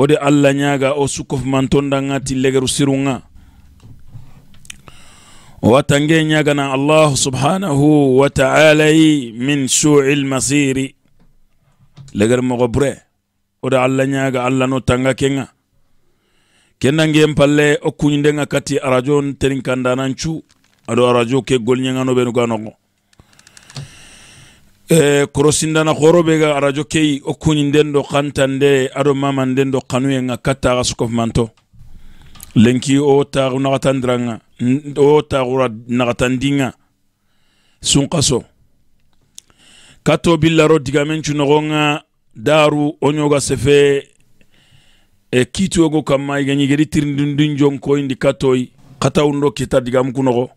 o de alla ñaga o sukofmantonɗanga ti legeru sirunga o wattange ñagana allahu subhanahu wa taala min sui lmasiri leger mogo bure o de alla ñaga alla no tanga kenga kendangen palle o kuñindenga kati arajo terin kandanan cu aɗo arajo ke golñengano ɓenu ga nogo e korosindana horoɓe ga aradio keyi o kuñinden ɗo kantande aɗo mamanden ɗo kanu ga kattaxa sukofmanto lenki o taxu naxatandiranga o taxura naxatandinga sunkaso katto billaro digamen cunoxonga daru eh, o ñoga sefe e kituyogo kamma iga ñigedi tirindindin jonkoyindi kattoyi xatawundo kita digamukunoxo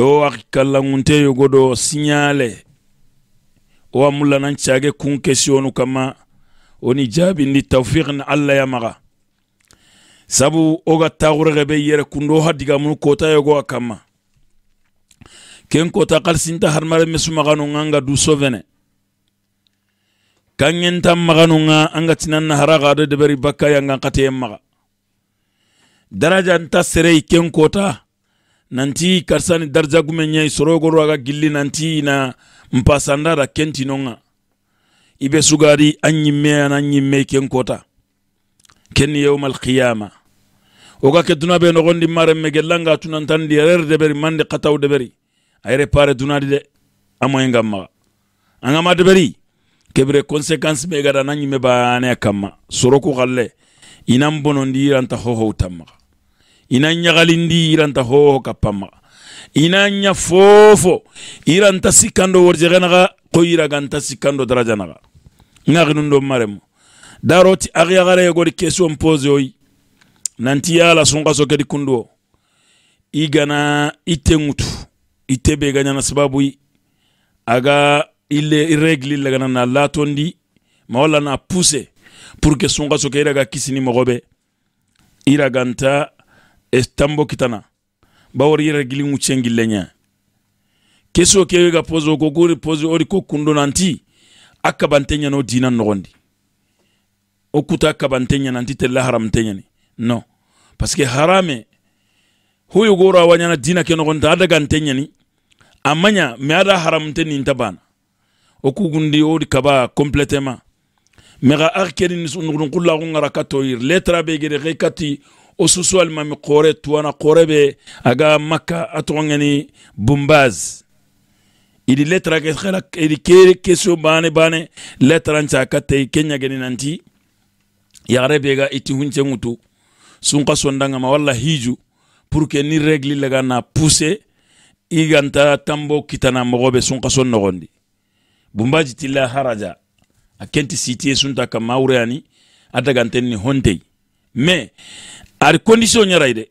o axi yogo do signale wo a ncage kun kesiyonu kama oni jaabindi tawfiqin alla yamaga sabu wo ga taxurexebe yere kundo ha digamunu kota yogowa kanma ken kota xalisinta hadamaren sumaxanu ŋa n ga du sovene kan ŋen maxanu ŋa an ga tinan nahara xado deberi bakka yangan xateyen maxa daraja nta ken kota nanti karisa ni darja gume ɲai sorogoro aga gilli nanti na npasanda da kentino ibe sugari an ɲimme ana ɲimme ken kota keni yawmal qiyama wo ga ke duna be nogondi mare me gellanga tunantandi erer deberi mande kataw deberi ayere pare dunadi de amoyen gan maga an ma deberi kebre conséquence me gada na ɲimme baane kamma soroku galle inan bonondi iranta hohow tan maga ina ñagalindi iranta hoho kappamaga ina ña fofo iranta sikkando worjegenaga koyira ganta darajanaga ngaginun maremo daroti agyagare gori question pose oyi nanti yala sunkaso kedi kunduo igana ite ngutu ite be ganyana sababu yi aga ile irregle lagana na latondi ma na pousse pour que sunkaso ke iraga kisini mogobe iraganta estambo kitana bawori yere gilingu chengi lenya keso kewe ga pozo ko pozo ori ko nanti akabantenya no dina nogondi okuta akabantenya nanti tella haram tenya ni no parce que harame huyu gora wanyana dina ke nogonda daga ntenya ni amanya me ada haram tenya ni tabana o kugundi kaba complètement mega arkeni nisu nugun kulla ngara katoyir letra begere gere kati osusu susu alimami kɔrɛ tuwana kɔrɛ bɛ a maka a tɔgɔ bumbaz idi letra ke xela idi ke kesio bane bane letra nca kate tei ke nanti yaxare be ga iti hunce ngutu sunka sondangama walla hiju pour que ni regli laga na pousse i ganta tambo kitana mogo be sunka son nogondi bumbaji tilla haraja akenti sitie sunta kamaureani wureyani a daganten hontei mais ari condition ñarayi de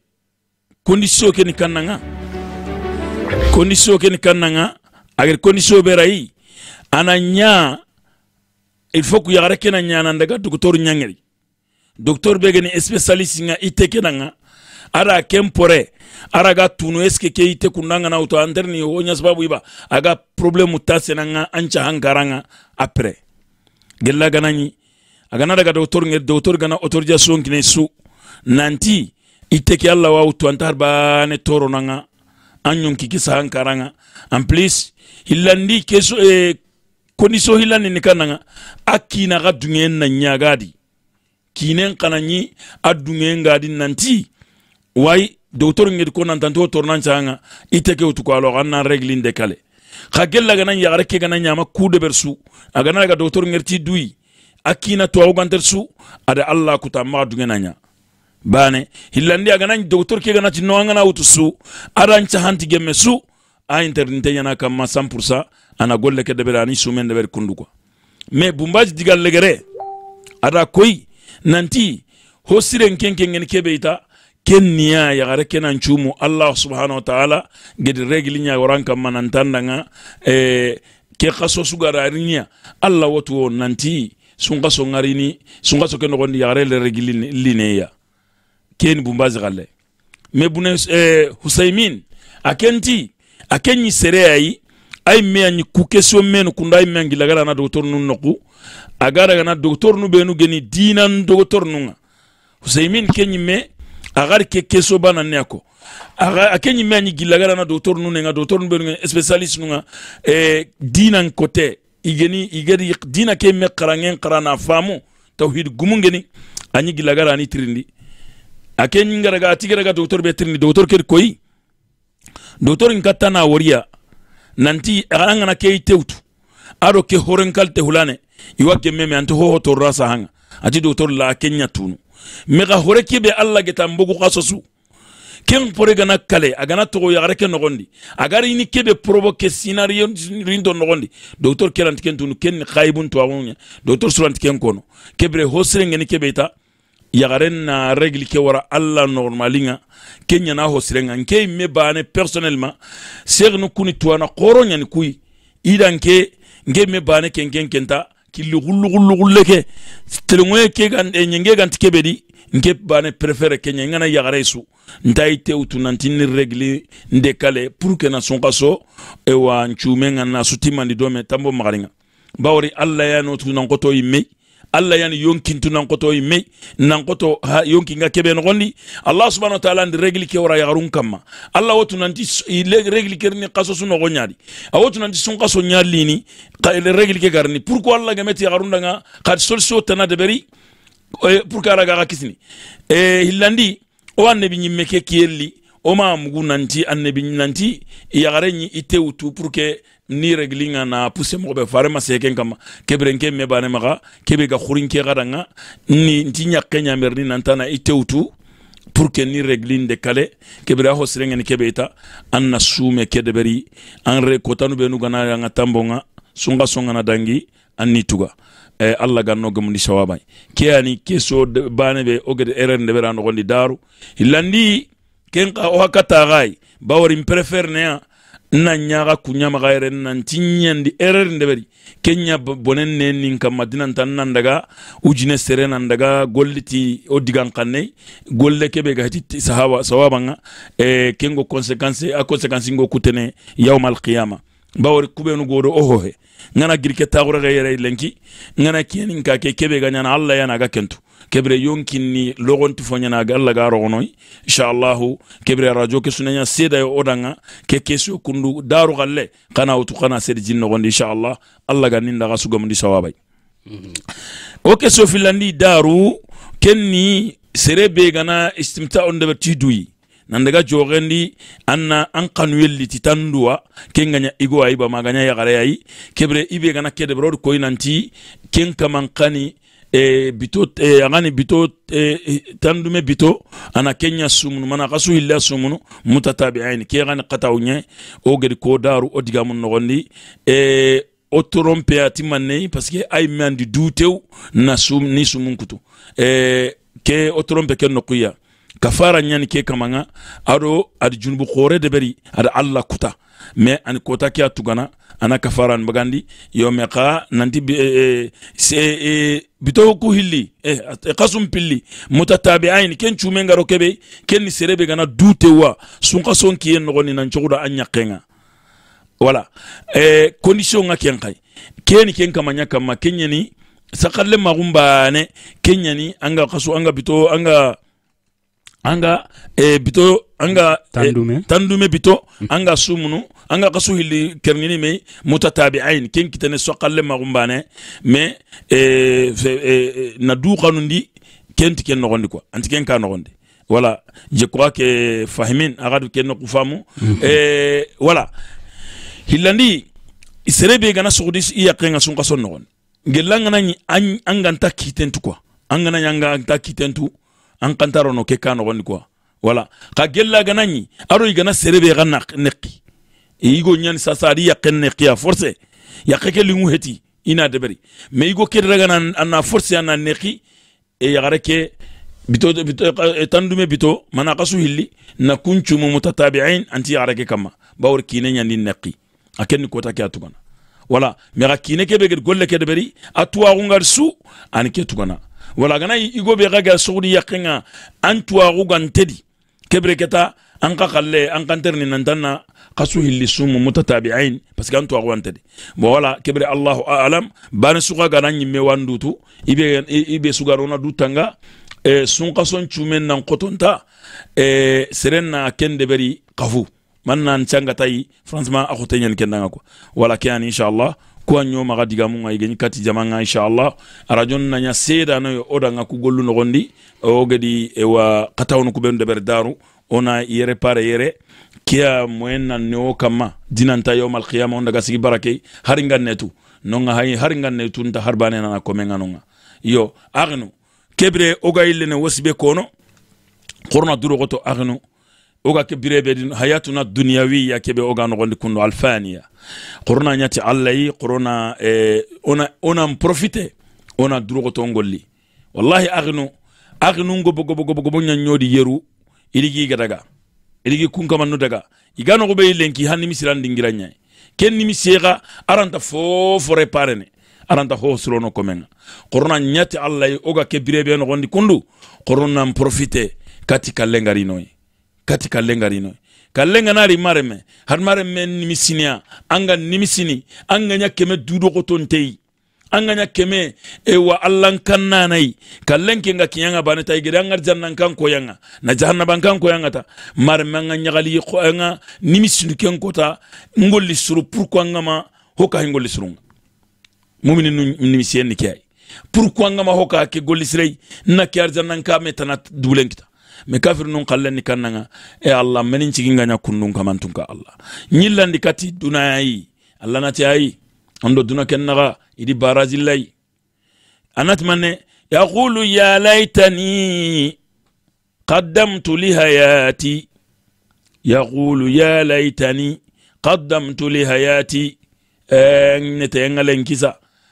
condition keni kannanga condition keni kannanga agari condition be ana ña il faut ku yagara kena ñanandaga docteur ñangeri docteur be spécialiste nga ite kenanga ada kempore ara ga tunu eske ke ite kundanga na uto anterni o nya sababu iba aga problème tase nanga ancha hangaranga après gella ganani agana daga docteur nge docteur gana autorisation kine su nanti iteke alla wa utwantar bane toro nanga anyon kikisa ankaranga en plus hilandi keso eh, kondiso hilani ni kananga akina ga dungen na nyagadi kinen kananyi adungen gadi nanti wai docteur ngedi ko nan tanto tornan changa iteke utukwalo ganna reglin de kale xa gella gana yagare ke gana ñama kude ber su a gana daga docteur ngerti duyi a kiina tuwawu ganter ada allah kuta maxa dungena ña bane hillandi aganañi docteur ke ganati no angana wutu su aranca hanti gemme su a internité ñana kamma 100% ana golle ke deɓere ani sumen deɓere kundu quoi mais bumbaji digal legere ada koyi nanti ho siren ken kengen kebe ita ken niya yagare kenan cumu allah subhanahu wa ta'ala gedi regli nya waran kamma nantandanga eh, ke kaso sugararinya allah watu nanti sunga kaso sunga sun kaso ke nogondi yagare le regli lineya ken bumbazi galle me bune eh, husaimin akenti akenyi sere ayi ay me anyi ku question menu kunda ay mengi lagara na docteur nu noku agara gana docteur nu benu geni dinan docteur nu nga husaimin kenyi me agar ke keso bana ne ako akenyi me anyi gilagara na docteur nu nga docteur nu benu specialist nu nga eh, dinan kote igeni igeri dina ke me qarangen qarana famu tawhid gumungeni anyi gilagara ani tirindi ake ñingaraga ati garaga docteur be tirni docteur ker koyi docteur in katta na wariya nanti an gana ke tewtu ado ke horenkalte hulane iwa ke meme anti hoho torra sahanga ati docteur la ake nya tunu me hore kibe alla geta mbogu kasosu ken pore gana kale agana togo yagare ke nogondi agari ini kebe provoke scenario rindo nogondi docteur kelanti ken tunu ken khaibun to awunya docteur sulanti ken kono kebre hosrengeni kebe ita yagaren na regle ke wara alla normalinga ke nyana ho sirenga nke me bane personnellement ser no kuni tuana qoro nyani kui idan ke nge me bane ken kenta kili gullu ke telngoye ke gan e nyenge di nke bane préféré ke nyanga na yagare su ntai te utunanti ni regle ndekale pour que na son kaso e wa sutimandi do me tambo magaringa bawri alla ya no tunan allah yani yonkintu nankoto me nankoto yonkinga kebe nogondi allah subhanahu wa ta'ala ndi regli ke wara yagarun kamma allah wotu nanti regli ke ni qaso suno gonyadi awotu nanti sun qaso nyallini regli ke garni pourquoi allah gameti yagarun danga qad solso tana de beri e, pour kara ga e hillandi o annabi nyimme ke kiyelli o ma mugu nanti annabi nanti yagare ni ite wutu pour ni regli nga na puse mo be seken kama kebre me bane maga kebe ga xurinke ke gada nga ni ntinya kenya merni nantana iteutu pour que ni reglin de kale kebra ho sirengeni kebeta an na sume kedeberi an re kotanu benu gana nga tambonga sunga songa dangi an ni tuga e allah ganno gamundi sawabay keyani keso bane be ogede erende bera nogondi daru illandi ken ka o hakkata gay bawarin préfère neya nna ñaxa kuñamaxa yere na nti ñandi erreur ndeberi ke ña bonen ne nin kamma dinantan nan daga ujune sere ti wo digan xannei golle kebe gahiti sawabanga e kengo conséquence a conséquence ngo kutene yawma alqiyama bawori kubenu godo o hohe ngana girke taxuraxe yere lenki ngana kenin ka kebe ga ñana alla yana ga kentu kebre yonkinni logonti fo ñanaga allah ga rogonoy inchallahu kebre radio ke sunaya seeda yo odanga ke kesio kundu darugalle kana wutu kana seedi jinnogondi inchallah allah ga nindaga sugamundi sawabay wo kesio fillandi daru kenni sere be gana istimta on deɓe tiduyi nandaga jogendi anna an kanu yelliti tan gaña igo ayiba ma gaña yagare ayi kebre gana kedebroɗo koy nanti ken kaman kani e, bito e, a bito e, e tan bito a na sumunu mana a ka su hilila sumunu mutatabiaini ke a ka ni o gedi ko daru o digamu nɔgɔndi e, o torompe a ti manne parce que a ye mɛn na sum, ni sumun kutu e, kɛ o torompe kɛ nɔkuya kafara ɲani ke kamanga ado adi junubu kore deberi ada alla kuta mais ani kota ke a tugana ana kafaran bagandi yome ka nanti bi, eh, eh se, eh, bitowo ku hilli kasum eh, eh, pilli mutatabiain ken cumen garo kebe ken ni serebe gana dute wa sunka son nogoni nan cogoda an ɲakenga wala eh, condition ga ken kai keni ken kama ɲa kanma ken ɲani sakalle magun bane ken ɲani an kasu an bito an anga ka e, bito anga ka e, eh, tandume bito an ka su munu kasu hili kɛrɛngini mai mutatabi'ain ken kitane sɔkalle magun bane mais eh, eh, e, na du kanundi ken ti ken nɔgɔndi quoi an ti ken ka nɔgɔndi voilà je crois que fahimin agadu ken nɔku faamu eh, voilà hillandi sere gana sogodi i yaqen ka sun kaso nɔgɔndi gelan an ganta kitentu quoi an gana an ganta an kantarono ke ka nogoni kuwa wala ka gella gana ɲi aro i gana serebe ka neki e igo ɲani sasa adi yaken nekiya forse yake ke lingu heti ina deberi ma igo kedira gana ana forse ana neki e yagare ke bito, bito e, e, tandume bito mana kasu hilli na kuncumu mutatabiin anti yagare ke kama bawor kine ɲani neki a kenni kota ke wala ma ka kine kebe gedi golle kedeberi a tuwaxungari su ani ke tugana wala gana igo be gaga sugudi yakinga an tuwaxu gantedi kebere keta an ka xalle an kanterini nantanna xasu hilli sumu mutatabiin parce que an tuwaxu gantedi bo wala kebere allahu alam bani suga gana ñimme wan dutu ibe, ibe sugarona dutanga e, sunxason cumen nan xotonta e, seren na ken deberi man nan cangatayi franchement a xoteñani kendanga quoi wala ke an kuwa ñomaxa digamu ga igeni kati jamanga inchallah aradio naña seedanoyo o danga ku gollu nogondi wo gedi wa xatawonu kubenu deɓer daru ona yere pare yere kia moyen na neo kama dinanta yom alqiyama onda daga sigi barake har ngannetu nonga hay har ngannetu nta har bane nana kome nganonga yo agnu kebre oga illene wasibe kono korona duro goto agnu o ka birebe din hayatuna dunyawi ya kebe oga no gondi kundo alfaniya korona nyati allah yi korona eh, ona onan profite ona durogoto ngolli wallahi aginu aginu gobo gobo gobo gobo ñañodi yeru iligi gadaga iligi no daga iga nogo be lenki han nimi siran dingira ñayi ken nimi seega aranta fo fo reparene aranta ho sulono komenga korona nyati allah oga o ga ke birebe gondi kundu korona profite lengari kallengarinoyi kati ka lenga rino kalenga na nari mareme har mareme nimisini an ga ɲa kɛmɛ dudogoton teyi an ga ɲa kɛmɛ wa allan kan nanayi ka lenke bane na jahannaban kan koyan ta mareme an ga ɲagali an ga nimisinuken kota suru pourkui an ma hoka ka hin mumini nimisiyen ni ke ayi pourkui an ke golli sirei na ke arjannan ka me me kafir nun kallandi kannanga e allah menin cigingaña kundun kamantun ka allah ñillandi kati dunayayi allah nati ayi ando duna ken naxa idi barajillayi anati manne yaqulu ya laitani qaddamtu lihayati yaqulu ya laitani qaddamtu lihayati e nete ngalen kisa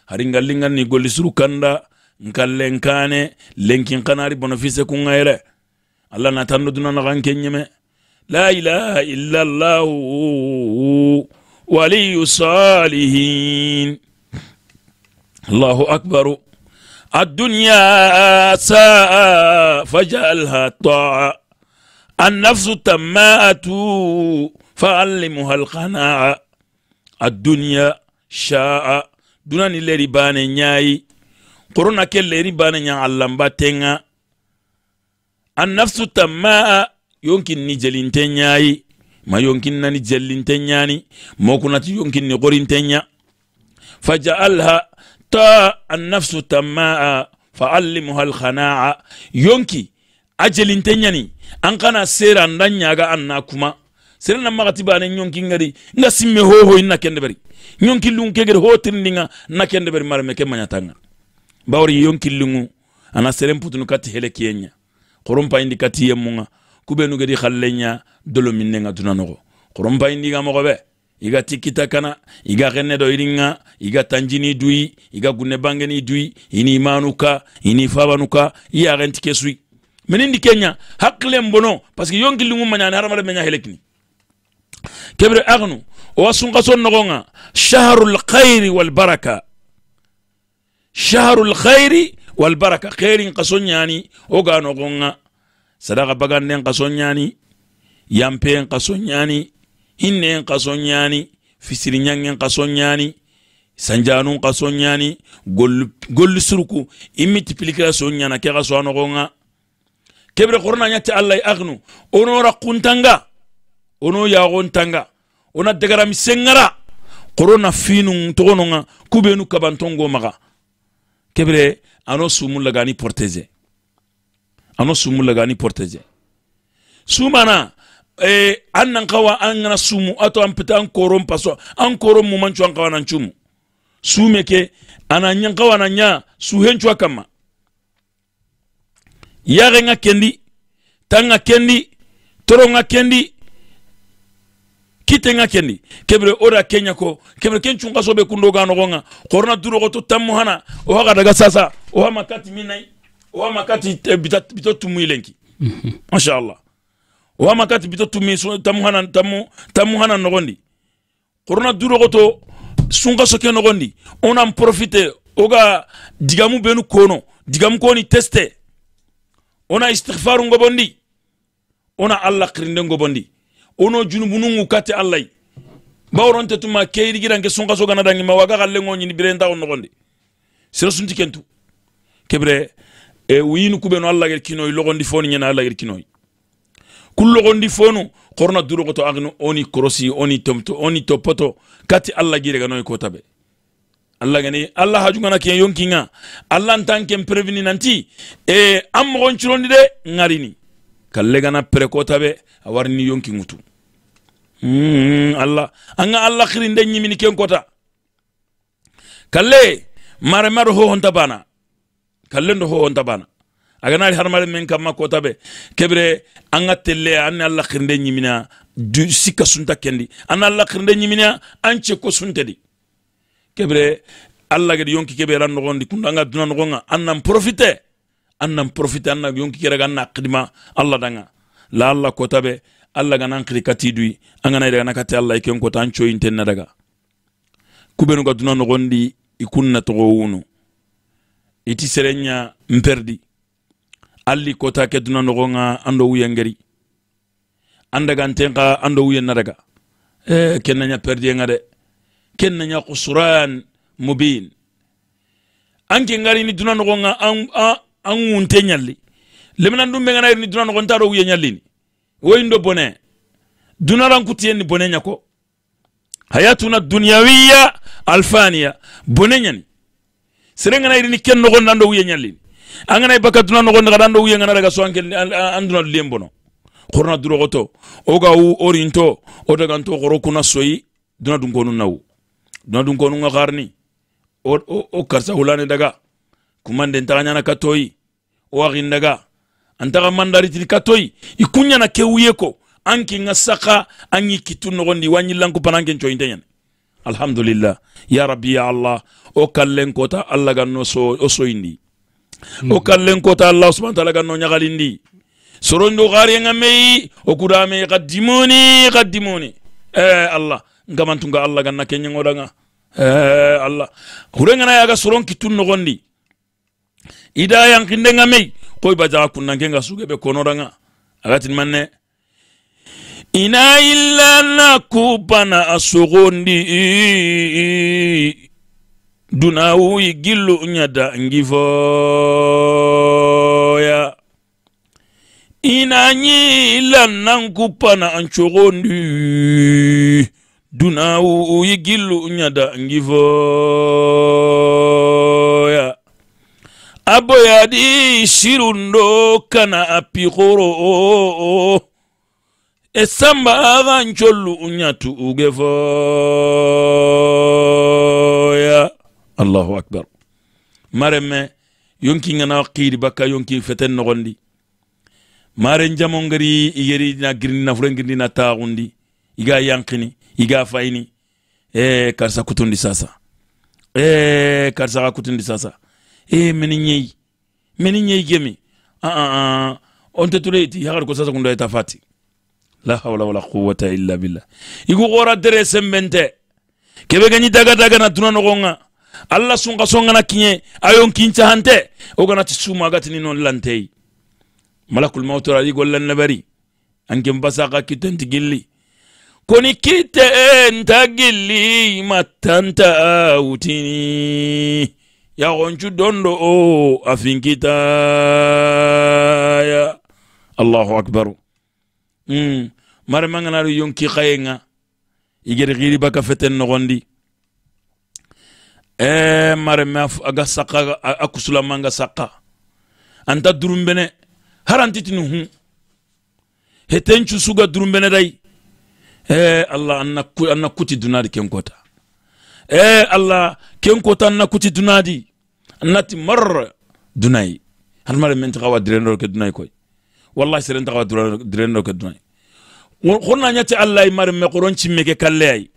hari ngallingan ni golli suru kanda nkan lenkane lenkin kanari bonofise kun allah natanno dunanaxan kenɲeme la ilaha illa allahu waliyu salihin allahu akbaru الدنيا ساء فجعلها طاعة النفس التماءة فعلمها القناعة الدنيا شاء دون لري بان نياي قرنا كل لري بان نيا علم باتنga annafsu tamaa tammaa yonkin ni jelinte ɲayi ma yonkin nani jellinte ɲani mokunati yonkin ni gorinte ɲa fajaalha ta an nafsu tammaa alkhanaa yonki a jelinte ɲani an kana sera an ɲaga an na kuma serena magati bane ñonkin gadi nga simme hoho na kende bari ñonkin lungu kegedi hotirindinga na kende bari marame ke bawri yonkin lungu ana seren kati hele korompa indi kati munga kubenu gedi khalle dolo minnenga nga tunanogo korompa indi ga mogobe iga tikita kana iga genne do iringa iga tanjini dui iga gunne bangeni dui ini imanuka ini fabanuka iya genti kesui menindi kenya hakle mbono parce que yonki lungu manyana haramare menya helekni kebre agnu wa sunqa son nogonga shahrul khairi wal baraka shahrul khairi walbaraka khairin kaso ɲani wo ga nogon ga sadaka baganden kaso ɲani yampen kaso ɲani hinnen kaso ɲani fisiri ɲangen kaso ɲani sanjanun kaso ɲani golli suruku i multiplikira so ɲana ke kaso a kebre korona ɲate allahi agnu onora kuntanga ono yagontanga ona dagarami sengara korona finun togonon kubenu kabantongo maga kebre ano suumuu lagaanii porteeze anoo suumuu lagaanii porteeze suumana eh, an nan kawa an kana sumu ato an pita an koron paso an koron mu mancu an kawa nan cumu suume ke ana ɲan kawa na ɲa suhencuwa kama yaxe ŋa kendi tan kendi toron kendi kitenga kendi kebre ora kenya ko kebre ken chunga sobe kundo ga nogonga korna duro go tammu hana o haga daga sasa o ha makati minai o ha makati eh, bitat tumu ilenki mhm. masha Allah o ha makati bitot tumu tammu hana tammu tammu hana nogondi korna duro go sunga soke nogondi on en profite oga digamu benu kono digamu koni teste ona istighfar ngobondi ona Allah kirinde ngobondi ono junubunu ngukate allai bawronte tuma keyirigiranke sunkaso gana dangima waga xallengo ñini birentaxo noxondi sera sunti kentu kebre e wiyinu kuɓeno allager kinoyi loxondi foni ñana allager kinoyi kul loxondi fonu xorona duroxoto axinu oni korosi oni tomto oni topoto kati allah gireganoyi kotabe allah gani allah hajungana ke yonkinga allah ntan ken preveni nanti e an moxon curondi de ŋarini kalle gana perekotaɓe a warni yonki ŋutu mm, allah an ga allah xirinde ñimini ken kota kalle mare maro hohonta bana kallen do hohonta bana aganari harmare men kamma kotaɓe keɓre an ga telle an allah xirinde ñimina du sikka sunta kendi an allah xirinde ñimina an cekko suntedi keɓre allah gedi yonki keɓe ran noxondi kunda an ga duna noxonga an nan profite annan profite anna yonki kere ga anna qidma allah danga la allah kota be allah ga nan qiri kati dui an ga daga nakati allah iken kota an coyin ten daga kubenu ga duna nogondi ikunna togo wunu iti serenya mperdi alli kota ke duna nogonga ando wuyengeri andaga ntenka ando wuyen na daga eh, kennanya perdi nga de kennanya kusuran mubin anke ngari ni duna nogonga an, an, an ŋunte ɲalli leminan dun bengana yirini duna nogon ta do wuye ɲallini woyin do bone dunaran kutiyen ni bone ɲako hayatuna duniyawiya alfaniya bone ɲani sere ŋana yirini ken nogon dan do wuye ɲallini an ŋana baka duna nogon daga dan do wuye ŋana daga so an duna lulen bono horona durogoto wo ga wu orinto wo daganto horo kuna soyi duna dunkonu nawu duna dunkonu ŋa harini o karisa hulane daga kumanden taga ɲana ka toyi warin daga an taga mandaritil katoyi i kuɲana ke wuye ko an kin ga saka an yi kitu nogondi wa ɲillanku an ken coyinte ɲana alhamdulillah ya rabbi ya allah o kallen kota allah ga o soyindi o kallen kota allah subhana taala ga no sorondo xariye ga meyi o kudame xa dimoni xa dimoni eh, allah ngamantunga allah ganna ke ɲeŋodanga eh, allah hurengana yaga soron kitu nogondi ida yankinde nga mei koy bajaxa kunnanke nga sugebe konoranga agatin manne ina illa na kubana asogondi dunawuyi gillu ɲada ngifoya ina ɲi illa nan kupana ancogondi dunawu uyi gillu ɲada ngifoya aboyadi sirundo kana apikoro e samba agancollu ñatu uge foya allahu akbar maremme yonki ngana qiidi bakka yonki feten nogondi mare njamo ngari igeri na girni na furen girni na taagundi iga yankini iga faini e karsa kutundi sasa e karsa kutundi sasa e eh, meni ñeyi meni ñeyi gemi aa ah, ah, ah. on te tuleyti hakar ko sasa kundo eta fati la hawla wala quwwata illa billah igu qora dere sembente kebe gani daga daga na tuna nogonga alla sun songa na kinye ayon kincha hante ogana tisuma gati ni non lantei malakul maut ra igu nabari anke mbasaka kitenti gilli koni kite entagilli eh, matanta utini yagoncu dondo o afinkitaya allahu akbaru mm. maremanganaru yonki xayenga igeri xiri baka feten noxondi e eh, mareme aga saka a kusulamanga saka anta durumbene harantitini hu hetencu suga durumbene dai e allah anna kuti dunari ken kota e allah ken kota na kuti dunadi nati mar dunayi hadamaren men taxa wa direndoro ke dunai koy wallahi seren taxa direndo ke dunai xonna nyati allah i maren me xoron cimme ke kalle ay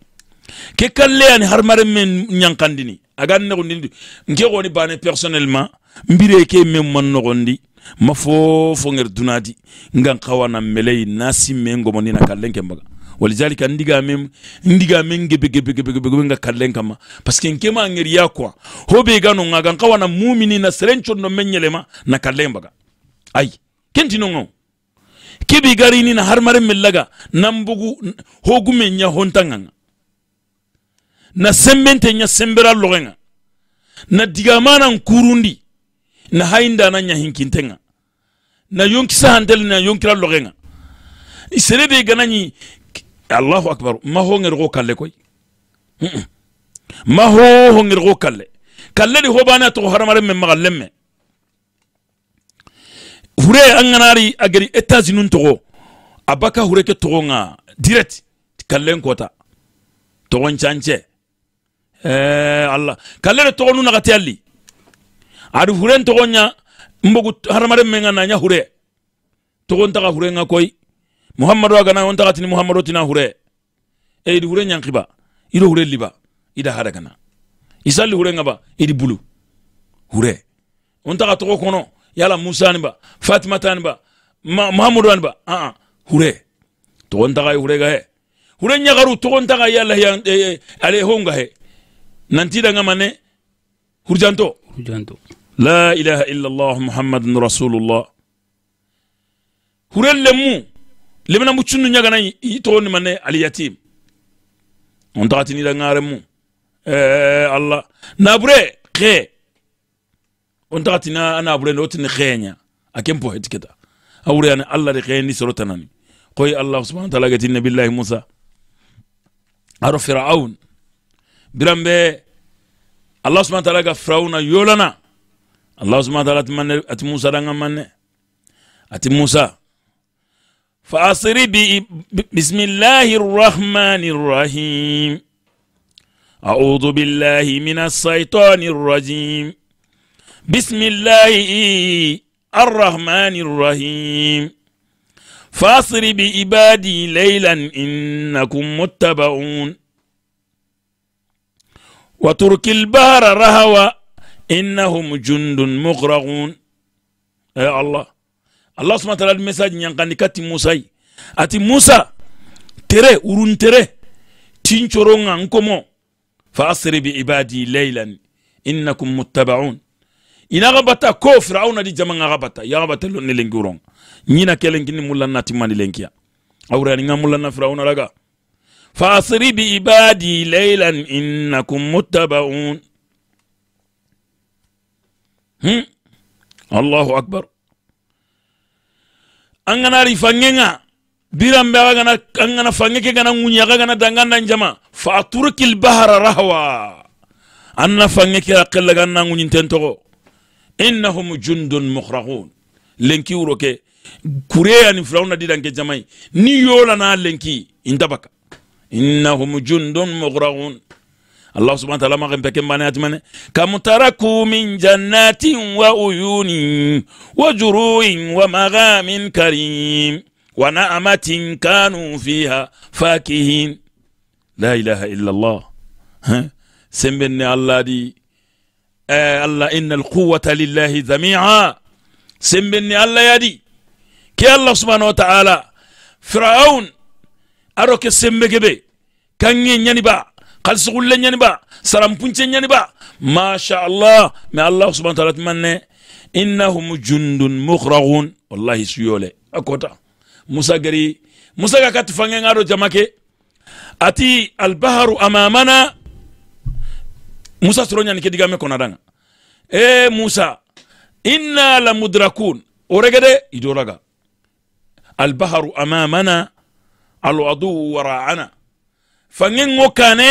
ke har hadamaren men nyankandini ñankandini ne gondi nge xoni bane personnellement mbire ke men man noxondi ma fofo ŋer dunadi ngan xawa na nasi na simme na kalle ke mbaga walidhalika ndigame ndigame ngebegebegebegebege nga kallen kama parce que nkema ngeri yakwa hobe gano ngaga nkawa na mumini na serencho no menyelema na kallen baga ai kenti no ngo kibi garini na harmare millaga nambugu hogume nya hontanganga na sembente nya sembera lorenga na digamana nkurundi na hainda na nya hinkintenga na yonkisa handel na yonkira lorenga isere be ganani allahu akbar ma hoŋerixo kalle koy ma ho hoŋerixo kalle kalle di hobane a toxo hadamaren men maxallen me hure a ŋanari a geri états-unis hure ke toxo ŋa direct kallen kota toxon cance eh, allah kalle de toxonu naxate alli adi huren toxo ɲa nbogu hadamaren men ŋa naɲa hure toxon taxa hure ŋa koy muhammadu agana on taxatini muhammado tina hure e idi hure ñankiba ido hure liba ida hada gana isalli hure ngaba idi bulu hure on taxa kono yala musani ba fatimatani ba muhammadu ani aa ah, hure toxon taxa e, hure gahe hure ñagaru toxon taxa yalla e, e, ale honga he nantidanga mane hurjanto hurjanto la ilaha illallah muhammadun rasulullah hurel lemu lebenambu cunnu ɲagana i togo nima ne aliyatim on taxatinida ŋaremu eh, allah nabure xe on a nabure ne tini xeeɲa a ken pohet keta a wureyani allah de xeendi soro tanani koy allah subhana taala geti nabillahi musa aro firaun biran be allah subhana taala ga firauna yolana allah subhana taala ati musa danga manne ati musa فأصر بسم الله الرحمن الرحيم أعوذ بالله من الشيطان الرجيم بسم الله الرحمن الرحيم فأصر بعبادي ليلا إنكم متبعون وترك البحر رهوى إنهم جند مغرقون يا الله allah subhana taala message ñankandi kati musa ati musa tere urun tere tincoronga nkomo fa asri bi ibadi leilan innakum muttabaun inaxa bata ko firauna di jamanga xa bata yaxa bata lonne lenkiwuronga ñina ke lenkini mullanna timmani lenkiya awuraninga mullanna firauna laga fa asri bi ibadi leilan innakum muttabaun hmm. allahu akbar an kana rifange ga biranbe aga gana an gana fange ke gana ŋuɲi aga gana dangandan jama fa turkil bahara rahwa an na fange ke hakilla ga an na ŋuɲinten togo innahum jundun muhrahun lenki wuro ke kureya ni firawuna didanke jamai ni yola na lenki intabaka innahum jundun muhrahun الله سبحانه وتعالى ما بكم من أتمنى كم تركوا من جنات وعيون وجروء ومغام كريم ونعمة كانوا فيها فاكهين لا إله إلا الله ها سمني الله دي آه الله إن القوة لله جميعا سمني الله يا دي كي الله سبحانه وتعالى فرعون أروك السمك بي كان ينبع kalsugulle ñaniba sarampunce ñaniba masha allah mais allah subhana taala tumanne innahum jundun mukrahun wallahi suyole akota musa gari musa ga kati fange ngado jamake ati albaharu amamana musa soro ñani ke digame e musa inna la mudrakun oregede idoraga albaharu amamana aladuwu wara'ana fangen ŋo kane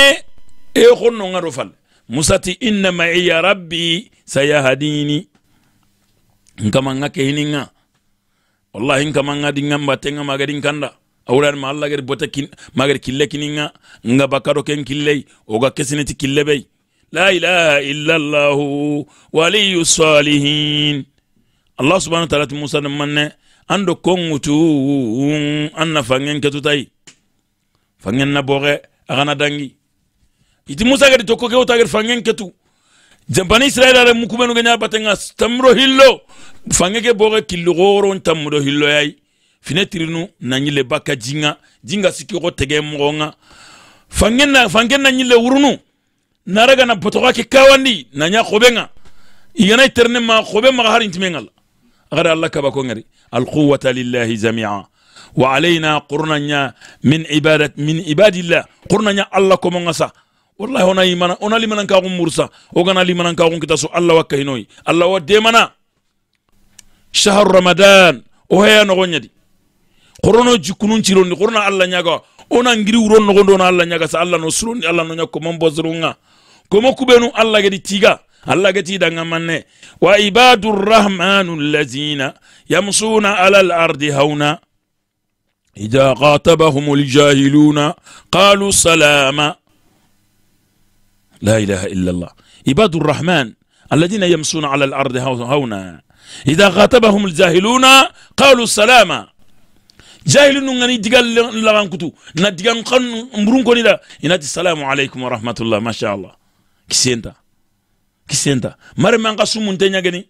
e honno ŋa do fal musa ti inna maiya rabbi sayahdini nkama ŋa ke wallahi nkama ŋa di ŋa mbate kanda awurani ma alla gadi bote kin, kille kini nga bakado ken killei oga kesiniti kille bei la ilaha illa allahu waliyu salihin allah subhanahu wa taala musa manne an do kon fangen ketutai fangen na boxe agana dangi iti musa gedi tokko ke utagedi fangen ketu jambani israila re mukubenu genya batenga tamro hillo fange ke boxe killo goro tamro hillo yayi finetirinu nanyile baka jinga jinga sikiko tege mgonga fangen fangen na nyile urunu naraga na potoka ke kawandi nanya khobenga igana iterne ma khobe ma harin timengala agara allah kaba ko lillahi jami'a wa alaina qurnanya min ibadat min ibadillah qurnanya allah ko mongasa wallahi ona imana ona limana ka gum mursa o gana limana ka gum kitaso allah wakahinoi allah wa demana shahru ramadan o heya no gonyadi qur'ano jikunun cironni ona ngiri wuron no gondo allah nyaga sa allah no suroni allah no nyako mon bozrunga komo kubenu allah gedi tiga allah geti danga manne wa ibadur rahmanu allazina yamsuna ala al ardi hauna إذا قاتبهم الجاهلون قالوا سلاما لا إله إلا الله عباد الرحمن الذين يمشون على الأرض هونا إذا قاتبهم الجاهلون قالوا سلاما جاهل نغني ديغال لغان كتو نا خن مرون كوني دا السلام عليكم ورحمة الله ما شاء الله كسينتا kisenta mare man ka sumun te ɲageni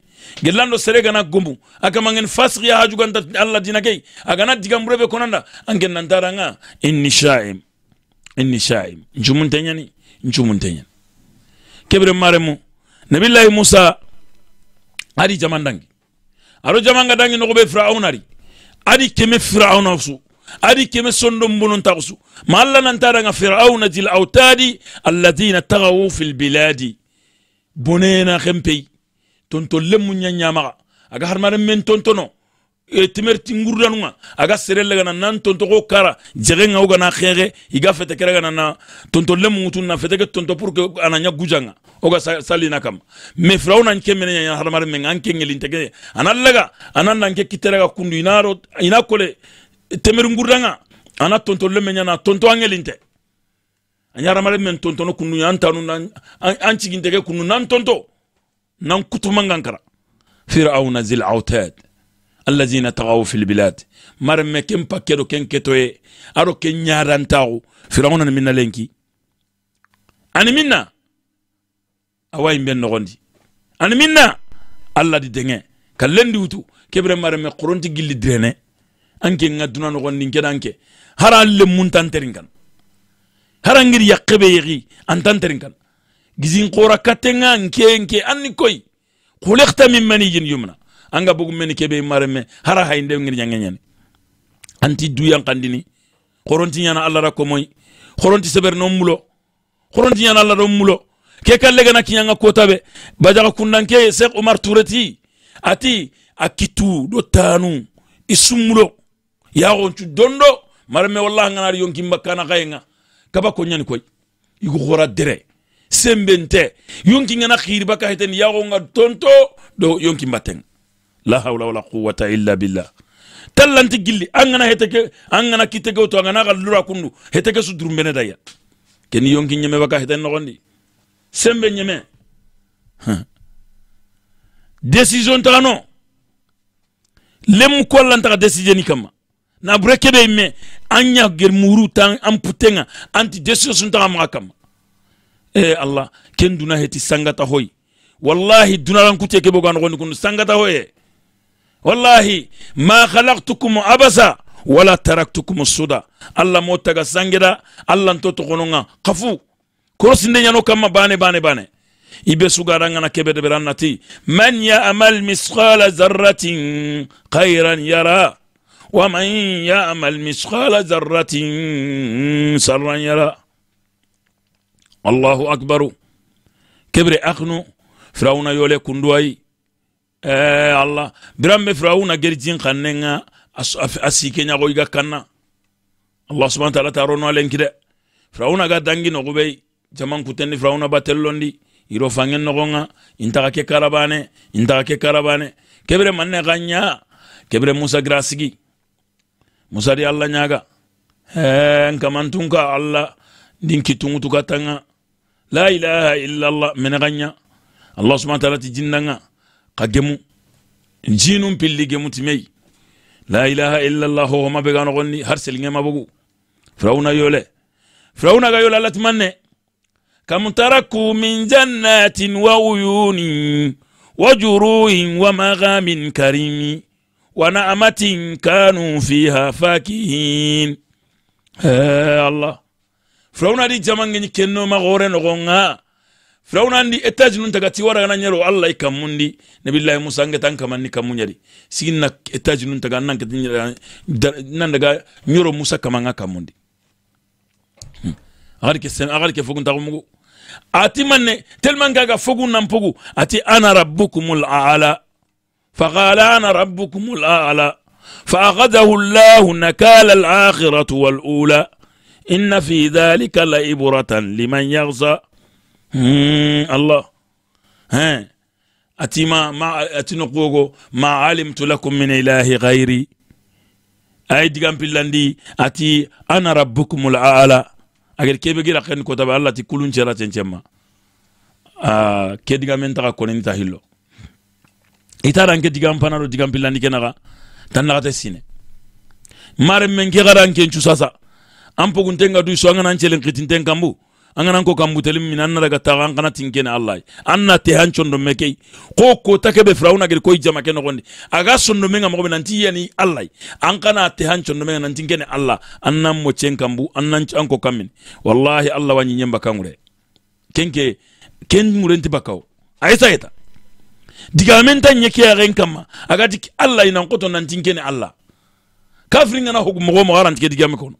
gelando sere gana gombu a haju ganda allah alla dinakei a gana digamburebe konanda ange ke nantara nga inni sha'im inni sha'im ncumun te ɲani ncumun te ɲani kebere maremu nabillahi musa adi jaman dangi aro jaman ga dangi nogobe fir'aunari adi keme fir'auna su adi keme sondo mbunun taxusu ma alla nantara nga fir'auna jil autadi alladina tagawu fil biladi bonena xempey tonto lemu ñañamaxa aga harmaren men tontono e timerti ngurdanunga aga serellegana nan tontoxo kara jexenga wogana xeexe iga fete keregana na tonto lemu ŋutunna fete tonto pour que ananya gujanga oga salina kam mais firawunan ke mene ñañana harmaren men an ke ŋelinte ke ana lega anan nan ke kiterega kundu inaro ina kole ngurdanga ana tonto lemme ñana tonto a an ye hadamaden min tontono kunu an tanu an cigintɛgɛ kunu n'an tonto n'an kutuman kan firauna zil autad allazina tagau fil bilad marmɛ ken pa kedo ken keto ye ken ɲadantago firauna ni lenki ani min na awa yin ani min alla di dɛŋɛ ka lendi wutu kebere marmɛ koronti gilli dirɛnɛ an ke n ka duna nɔgɔndi kedan kɛ hara harangir yakkebe yegi antanterin kana gizin kora katenga nke nke anni koy kulekta min manijin yumna anga bugu meni kebe mareme hara hayinde ngir nyangenyani anti duyan kandini koronti nyana alla ra komoy koronti seber no mulo koronti nyana alla do mulo ke kalle gana kinyanga kotabe bajaga kundanke Sheikh Omar Tureti ati akitu do tanu isumulo ya gonchu dondo mareme wallahi ngana yonki makana kayenga kaba ko nyani koy igu khora dere sembente yonki ngana khirba baka heten yago nga tonto do yonki mbaten la hawla wala quwwata illa billah tallanti gilli angana heteke angana kitege to angana gallura kundu heteke su durumbene daya keni yonki nyeme baka heten nogondi sembe nyeme décision tagano lemu kollantaga décision ni kama na bure kebe mɛ an ɲa gerimuru ta an pute ŋa an ti desiyo kama ee allah ken duna heti sangata hoyi wallahi dunarankutie kebe ga nogoni kunu sangata hoye wallahi ma khalaktukum abasa wala taraktukum suda allah mo taga sangeda allah nto togono ŋa kafu korosinde ɲano kanma bane bane bane ibe sugarangana kebedebera nati man ya'mal misqala zarratin khairan yara waman yamal miskala dharratin sarran yara allahu akbaru kebre aknu firawuna yole kunduwayi eh, allah biran be firawuna gerijin kannen ga a sike ɲago kanna allah subhana taala ta rono alenki de firawuna ga dangi nogo jaman kutenni firawuna batellondi iro fangen nogon ga intaga ke karabane intaga ke karabane kebre manne ga kebre musa gira musadi allah ñaga nkamantun ka allah ndin kittungutu ka tanga la ilaha illa allah mene ka ña allah subhana taala ti jinnanga ka gemu jinun pilli gemu timei la ilaha illa allah hohoma be ga har selinge mabogu firawuna yole firawuna ga yole allah timanne kam taraku min jannatin wa uyunin wa juruhin wa magamin karimi wanamatin kanu fiha fakihin hey eh, allah firawuna di jamangeñi kennoma xoore noxonga firawuna ndi étage nun tagati waragana ñero allah i nabillahi musa ngetan kamanni kammu ñadi siginna étage nun taga nanketi nan daga ñoro musa kamanga kammundi hmm. axadi ke sen axadi ke foguntaxumugu ati manne tellement gaga fogun nan ati ana rabbukumul ala فقال أنا ربكم الأعلى فأخذه الله نكال الآخرة والأولى إن في ذلك لعبره لمن يغزى الله ها أتي ما ما نقوغو ما علمت لكم من إله غيري أي ديغام بلاندي أتي أنا ربكم الأعلى أجل كيف لك كن كتب الله تكلون شرطين كما آه انت كون انت هيلو itaranke digam panaro digam pillandi kenaxa tan naxate sine maren men ke xaranken cu sasa an poguntenga du so an ganan celen xitinten kambu an ganan ko kambutelin min an naraga taxa an xana tinkene allahy an na te han condome kei ko kota kebe firawuna gedi koyi jama ke noxondi aga sondomenga moxoɓe nanti yani allahy an xana te han condomenga nantin kene allah an nan mocen kambu an ko kammin wallahi allah wa ñiñen bakangure kenke ken murenti bakkawo ayisa yeta digamen ta ɲɛ kiyaren kama a ka ti alla inan koto nantin kene alla kafirin gana hugu mogo mogo aran tige digame kono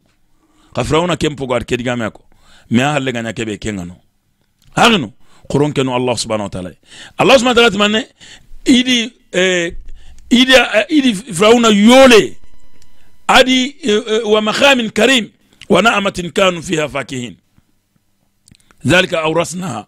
ka firawuna kempo pogo ar ke digame ako me a halle ganya kebe ken gano haginu koron kenu allah subhanahu wa ta'ala allah subhanahu wa ta'ala timane idi eh, idi uh, idi firawuna yole adi uh, wa makhamin karim wa na'amatin kanu fiha fakihin dhalika awrasnaha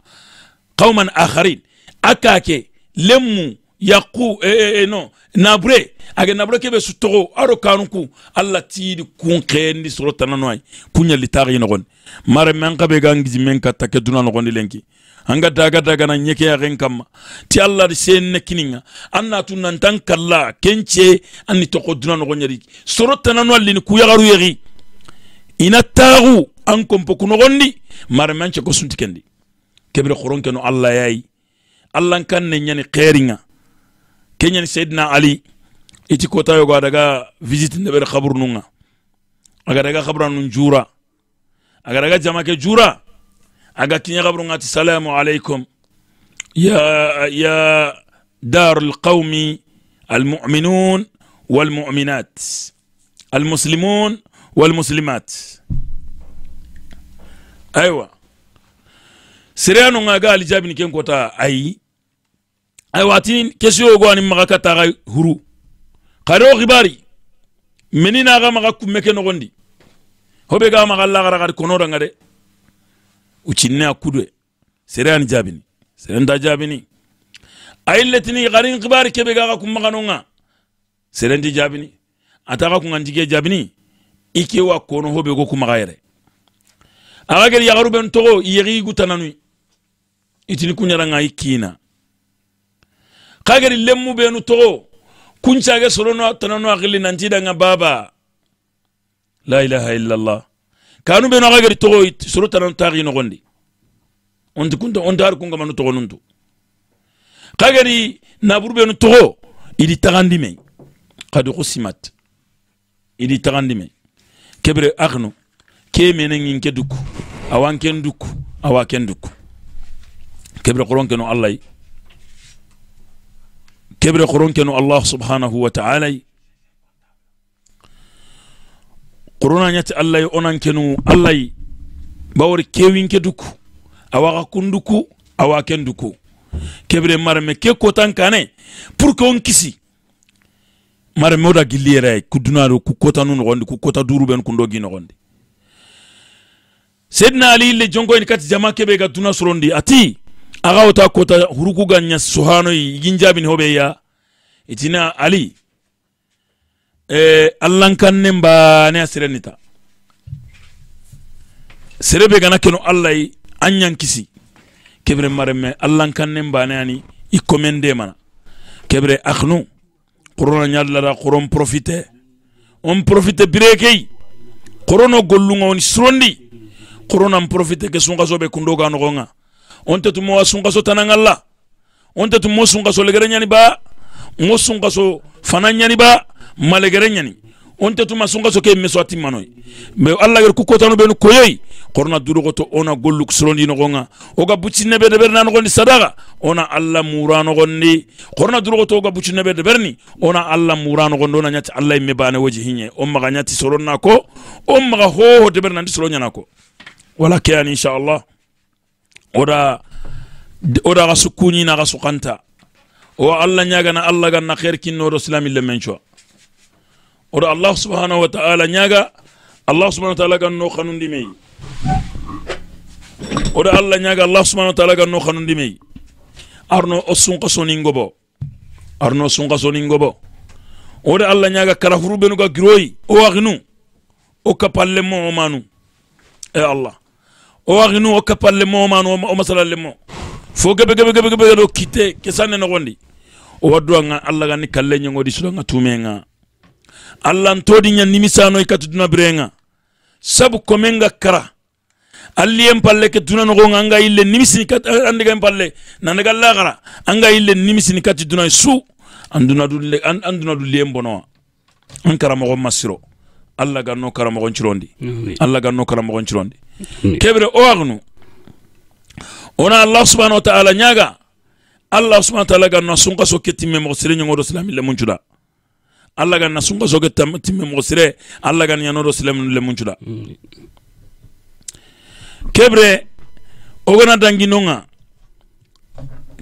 qauman akharin akake lemu yaku eh, eh, eh no nabre age nabre kebe su togo aro kanuku alla tiidi kun xeendi soro tana no ay kuɲali taxi noxondi mara men xabe ga ngiji men katta ke duna noxondi lenki anga daga daga na nyeke ya ren kamma ti alla di sen ne kininga anna tu nan tan kalla kenche anni to ko duna noxo ɲadi soro tana no allini ku garu yegi ina taru an kompo ku noxondi mara men che ko sunti kendi kebire khoron keno alla yayi allan kan ne ñani xeeringa ke ñani seydina ali iti kota yogo a daga visite ndeɓere xabru nunga aga daga xabra nun jura aga daga jamake jura aga kiña xabru nga ti salamu alaykum ya ya dar alqawmi almuminun walmuminat almuslimun walmuslimat aywa sereya no ga alijabi ni ken kota ayi ay watin kesiyo go ani maga kata huru karo gibari menina ga maga kumme ken gondi hobe ga maga Allah gara gar kono ranga de ucinne akudwe sereya ni jabini sereya da jabini ay letini garin gibari kebe ga kumma kanonga sereya di jabini ataka kunganjige jabini ike wa kono hobe go kumaga yere aga gel yagaru ben togo yegi gutananui itini kuɲaraŋa i kiina ka geri lemmu benu togo kuncage sorono tanano akili nanti danga baba la ilaha illallah kanu benu aka geri soro tanano taxi nogondi onti kunta onti har kungamanu togo nuntu ka geri naburu benu togo idi taxandi mei kadi xusimat idi taxandi mei kebere axinu ke menen ŋin awan ken awa ken dukku kebre koron keno allah kebre koron keno allah subhanahu wa taala korona ñati allah onan kenu allah bawar kewinke duku awaka kunduku awa ken duku kebre marame ke kotan kane pour que on kisi marame oda gilli yere ku dunaro ku kota nu ku kota duru ben kundo gi nogondi seydna ali le jongoyni kati jama kebe ga duna sorondi ati aga wota kota huruku ga ɲa sohanoyi igin itina ali eh, allahnkannen ba ne a sirenni ta sere gana keno allah yi kebre mareme allahnkannen ba ne ani i mana kebre aknu korona ɲallara koron profite on profite birekei korono gollunga woni surondi korona profite ke sunkaso be kundo ga nogon onte tumo wa sunkaso tanangalla onte tu tumo sunkaso legere nyani ba ngo sunkaso fana nyani ba malegere nyani onte tuma sunkaso ke meso atimmanoy mais allah yer kukkotano ɓenu koyoy korna goto ona golluk solondi nogonga oga nebe de berna na nogondi sadaka ona allah mura nogondi korna durogoto oga nebe de berni ona allah mura nogondi ona nyati allah yimme bane woji hinye on maga ñati soronna ko on maga hoho berna nandi soloñana ko wala ke an inchallah oda oda ga sukuni na ga sukanta o allah nyaga na allah ganna khair kinno do islami le mencho oda allah subhanahu wa ta'ala nyaga allah subhanahu wa ta'ala ganno khanundi mei oda allah nyaga allah subhanahu wa ta'ala ganno khanundi mei arno osun sunqa ngobo arno osun sunqa ngobo oda allah nyaga karafuru benu ga giroyi o agnu o kapalle mo manu e allah o waxinu o kapalle mo manu o masalalle mo fo gebe gebe gebe gebe do kite kesanne nogondi o waddu nga alla gani kalle ñogodi sudanga tumenga alla ntodi nyani nimisano i kati duna birenga sabu komenga kara alli en palle ke duna nogonga nga ille nimisini kati eh, andiga en palle nandaga alla gara anga ille nimisini kat duna e su anduna du le anduna du le mbono an karamogon masiro alla ganno karamogon cirondi alla ganno karamogon cirondi kebre o agnu ona allah subhanahu wa ta'ala nyaga allah subhanahu wa ta'ala ga na sunga so ketimme sire nyango do islam le munjuda allah ga na sunga so ketimme sire allah ga nyano do islam kebre ogana danginonga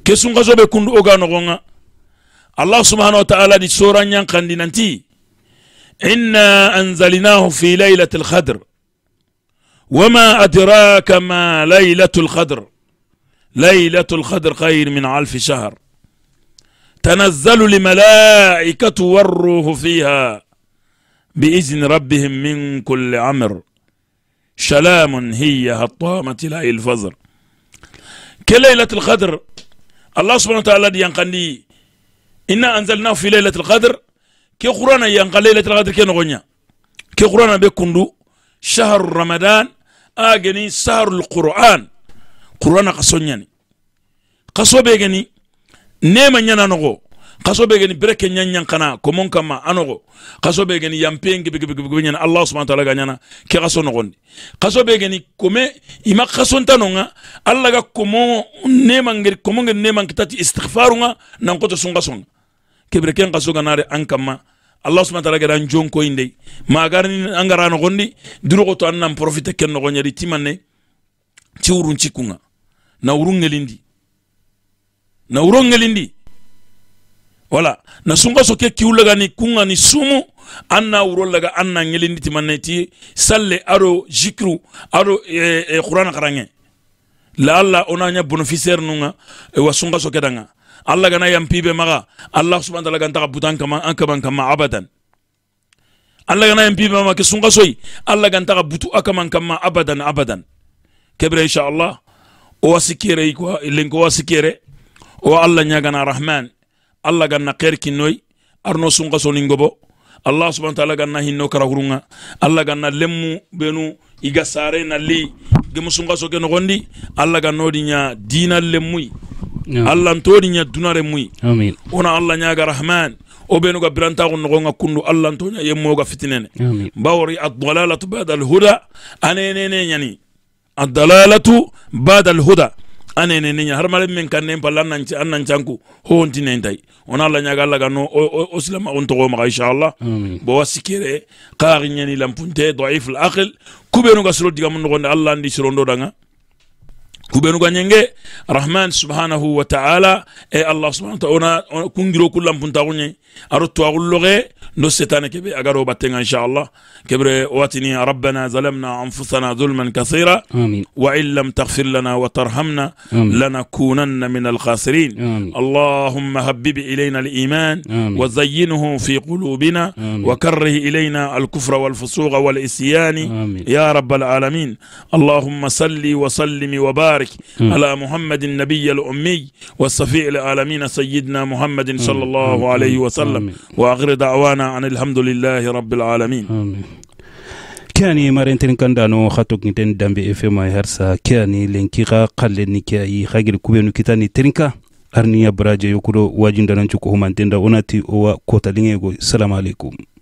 ke sunga be kundu oga nogonga allah subhanahu wa ta'ala di sura nyankandi nanti inna anzalinahu fi lailat alxadre وما أدراك ما ليلة القدر ليلة القدر خير من ألف شهر تنزل الملائكة والروح فيها بإذن ربهم من كل أمر سلام هي هطامة لاي الفزر كليلة القدر الله سبحانه وتعالى لي إنا أنزلناه في ليلة القدر كي قرانا ينقل ليلة القدر كي نغنيا كي قرانا بكندو شهر رمضان ageni sarul qur'an qur'ana kaso nyani geni nema nyana nogo kaso be geni breke nyanyan komon kama anogo kaso geni yampen allah subhanahu wa ta'ala ganyana ke kaso nogondi kaso geni kome ima kaso allah ga komo nema ngir komo ngir nema kitati istighfarunga nan koto sunga sunga kebreken kaso an kama allah subhana taala gada n jonkoyindey magarni an gara nogondi durogoto an nan profite ken nogoɲadi timanne ti wurun cikkunga na wurun ŋelindi na wuro ŋelindi wala na sunkaso ke kiw laga ni kunga ni sumu an na wuro laga an na ŋelindi timanne ti salle ado jikru ado eh, eh, qur'ana karanŋe la alla ona ɲa bonofiseire nunga eh, wa sunkaso kedanga allah gana yampiɓe maga allah subahana taala gantaxa buta an kaman kamma abadan allah gana yampiɓe maga ke sunga soyi allah gantaxa butu a kaman kamma abadan abadan keɓre inchallah owa sikkere quoi lenko owa sikkere owa allah ñagana rahman allah ganna xeer kinnoy arno sunga sonin gobo allah subahana taala ganna hinno karahurunga allah ganna lemmu benu iga sare nalli gemusunga soke nogondi allah gannodi ña dina lemmuy allah n tooni ña dunare muy wona allah ñaaga rahman o ɓeenu ga birantaxu noxonga kundu allah n toña yemmooga fitinene bawori addalalatu bada alhuda anenene ñani addalalatu bada alhuda anenene ña harmaren men kannen palla a nancanku howontinaintay wona allah ñaaga allah gano o silama toxomaxa inchallah bowa sikkere xaaxi ñani lampunte daif l aqil kuɓeenu ga digamu noxonde allah ndi sirondodanga kuɓenuga ñenge rahman subhanahu wa taala e allah subhana taala ona, ona kungiro kullanpuntaxu ñe aro tuwaxul loxe ndo setane keɓe agaro battenga inchallah keɓre watini rabbana zalamna anfusana zulman kathira wa in lam taghfir lana wa tarhamna lanakunanna min alkhasirin allahumma habib ilayna aliman wa zayyinhu fi qulubina wa karrih ilayna alkufra walfusuqa walisyani ya rabbal alamin allahumma salli wa sallim wa barik وبارك م. على محمد النبي الأمي والصفي العالمين سيدنا محمد صلى الله عليه وسلم وآخر دعوانا عن الحمد لله رب العالمين آمين. kani marentin kandano khatok ngiten dambe fm hersa kani lenki kha qalleni kai khagir kubenu kitani terinka arniya braje yokudo wajindanan cuko humantenda onati owa kotalinge go salamu alaikum